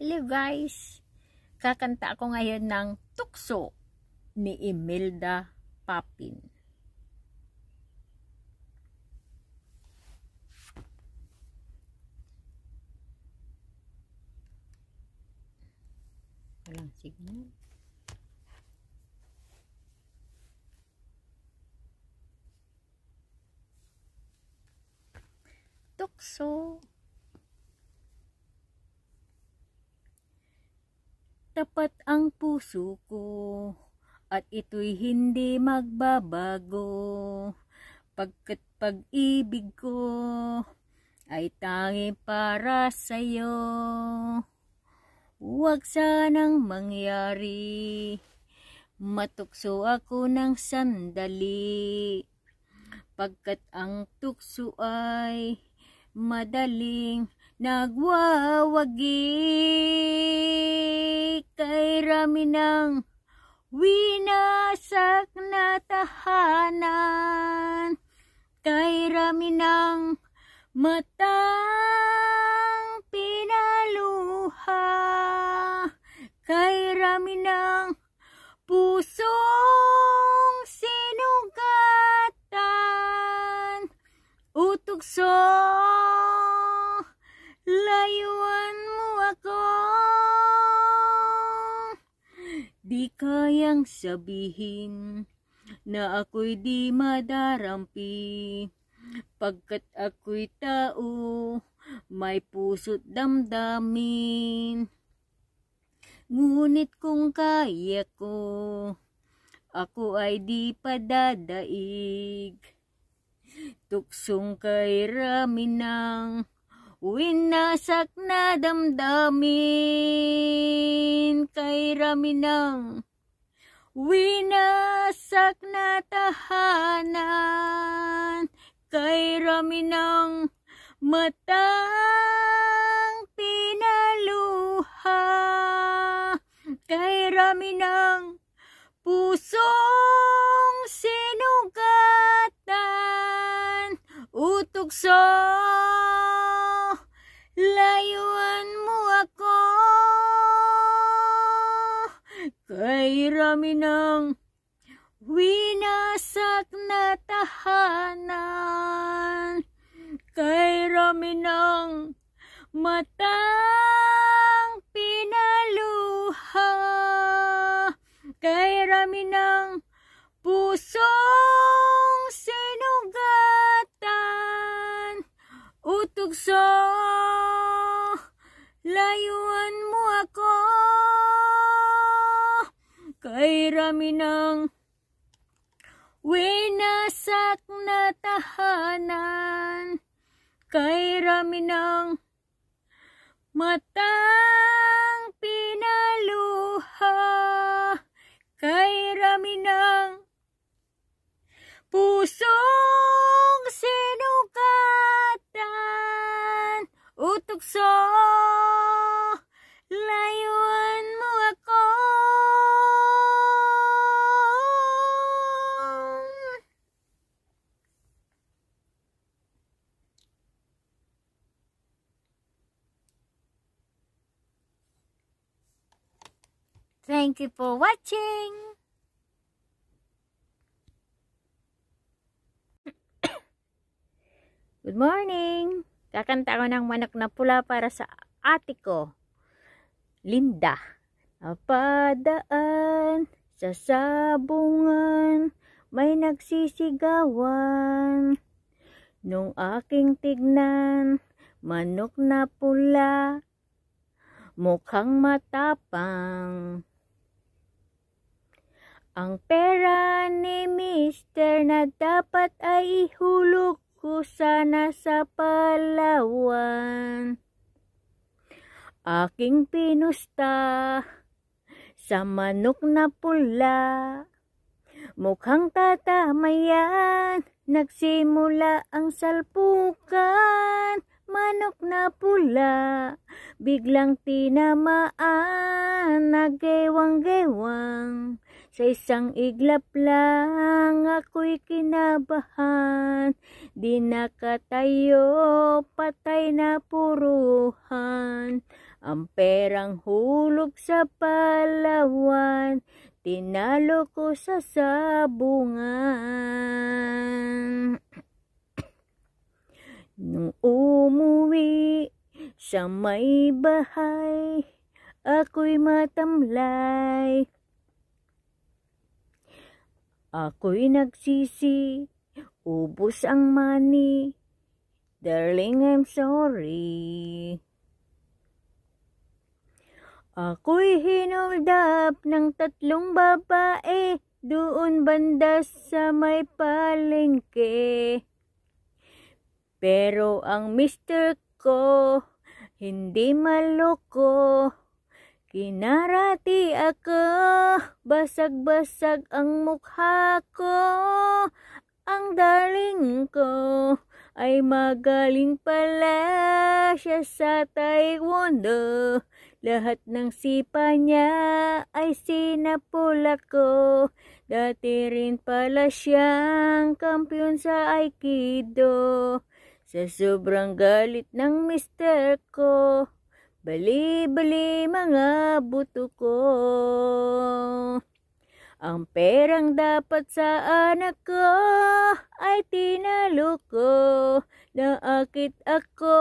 Hello guys! Kakanta ako ngayon ng Tukso ni Imelda Papin. Walang signal. Tukso! tapat ang puso ko at ito'y hindi magbabago pagkat pag-ibig ko ay tangi para sa'yo huwag sanang mangyari matukso ako ng sandali pagkat ang tukso ay madaling Nagwawagi kay rami ng winasak na tahanan kay rami ng matang pinaluhan. sabihin na ako'y di madarampi. Pagkat ako'y tao, may puso't damdamin. Ngunit kung kaya ko, ako ay di padadaig. Tuksong kay rami ng winasak na damdamin. Kay rami ng Winasak na tahanan kay rami ng matang pinaluha kay rami ng pusong sinugatan utok so layuan mo ako Ay raminang winasak na tahanan Kay raminang matang pinaluha Kay raminang pusong sinugatan Utog sa layuan mo ako kay raminang winasak na tahanan kay raminang matang pinaluha kay raminang puso Thank you for watching! Good morning! Kakanta ko ng manok na pula para sa ate ko, Linda. Napadaan sa sabungan, may nagsisigawan. Nung aking tignan, manok na pula, mukhang matapang. Ang pera ni mister na dapat ay ihulog ko sana sa Palawan. Aking pinusta sa manok na pula. Mukhang tatamayan, nagsimula ang salpukan. Manok na pula, biglang tinamaan, nagewang-gewang. Sa isang iglap lang ako'y kinabahan Di nakatayo, patay na puruhan Ang perang hulog sa palawan Tinalo ko sa sabungan Nung umuwi sa may bahay Ako'y matamlay Ako'y nagsisi, ubos ang money. Darling, I'm sorry. Ako'y hinoldap ng tatlong babae doon banda sa may palengke. Pero ang mister ko hindi maloko. Kinarati ako, basag-basag ang mukha ko, ang daling ko ay magaling pala siya sa taekwondo. Lahat ng sipa niya ay sinapula ko. Dati rin pala siyang kampyon sa Aikido. Sa sobrang galit ng mister ko, Bali-bali mga buto ko. Ang perang dapat sa anak ko ay tinalo ko. Naakit ako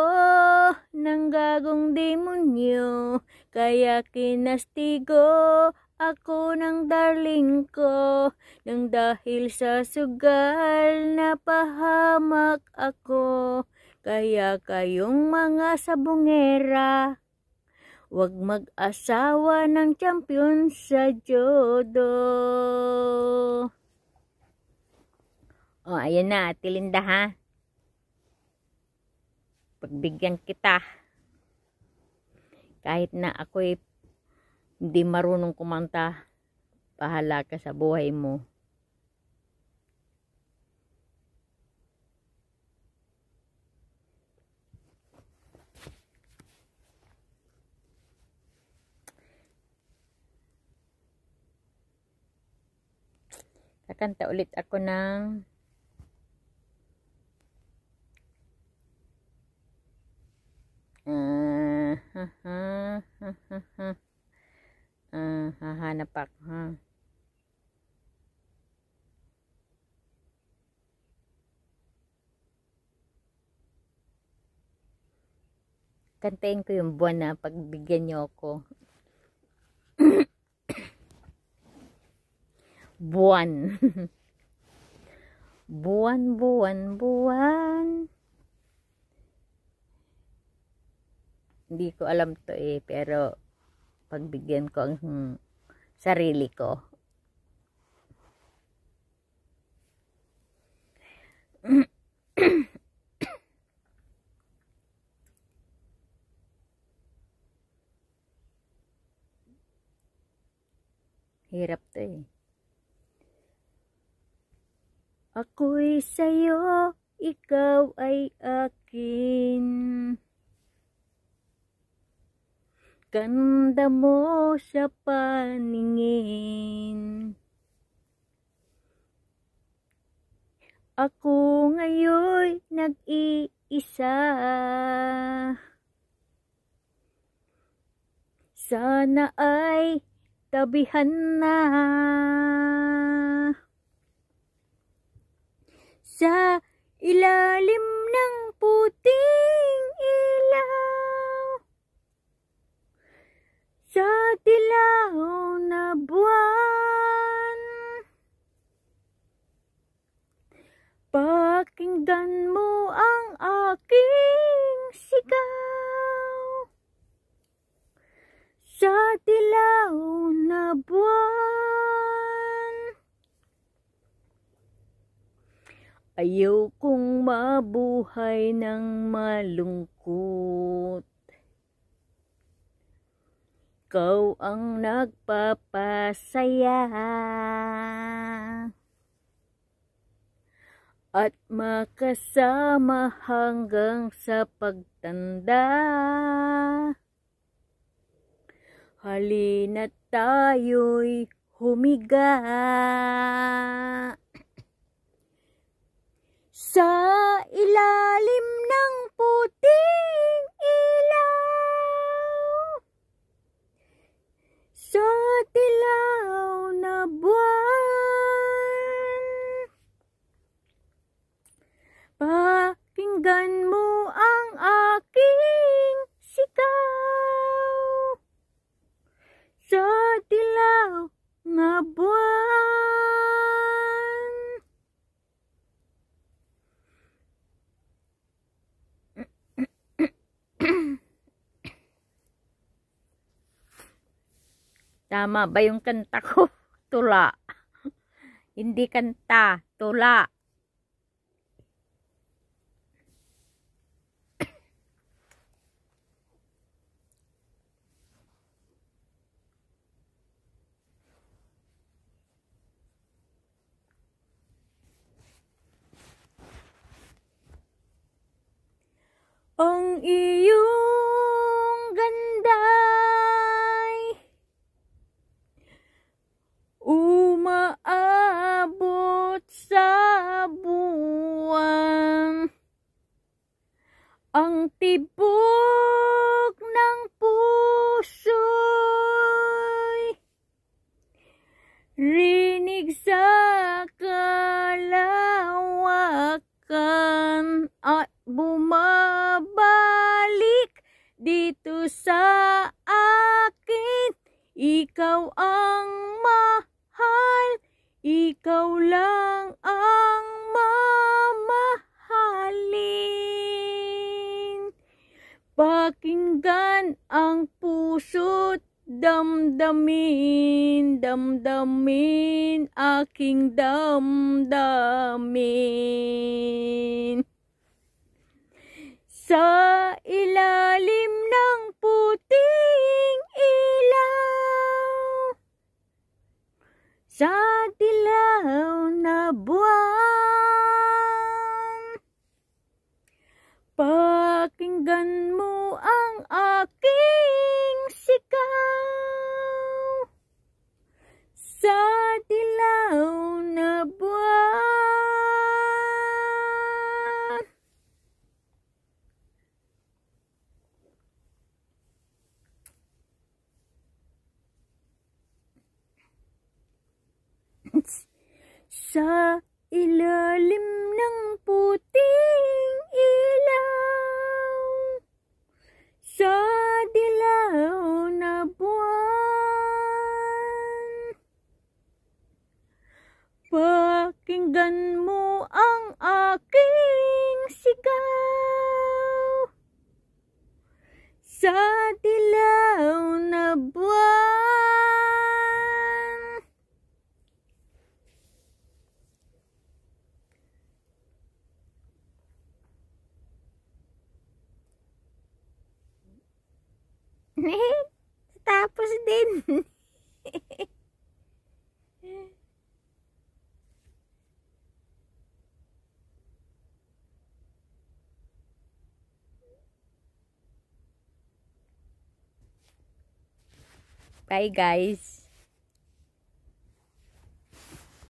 ng gagong demonyo. Kaya kinastigo ako ng darling ko. Nang dahil sa sugal na pahamak ako. Kaya kayong mga sabungera Huwag mag-asawa ng champion sa jodo. O, oh, ayan na, tilinda ha. Pagbigyan kita. Kahit na ako'y hindi marunong kumanta, pahala ka sa buhay mo. kakanta ulit ako ng Ah, ha, ha, ha, ha, ha. Uh, ha. kantayin ko yung buwan na pagbigyan niyo ako buwan. buwan, buwan, buwan. Hindi ko alam to eh, pero pagbigyan ko ang sarili ko. Hirap to eh. Ako'y sa'yo, ikaw ay akin. Ganda mo sa paningin. Ako ngayon nag-iisa. Sana ay tabihan na. إلى لم Ayaw kong mabuhay ng malungkot. Ikaw ang nagpapasaya at makasama hanggang sa pagtanda. Halina tayo'y humiga. Sa ilalim ng puting ilaw Sa dilaw na buwan Pakinggan mo Tama ba yung kanta ko? Tula. Hindi kanta, tula. Ang iyong ganda dito sa akin. Ikaw ang mahal, ikaw lang ang mamahalin. Pakinggan ang puso't damdamin, damdamin, aking damdamin. Sa eh. Tapos din. Bye guys.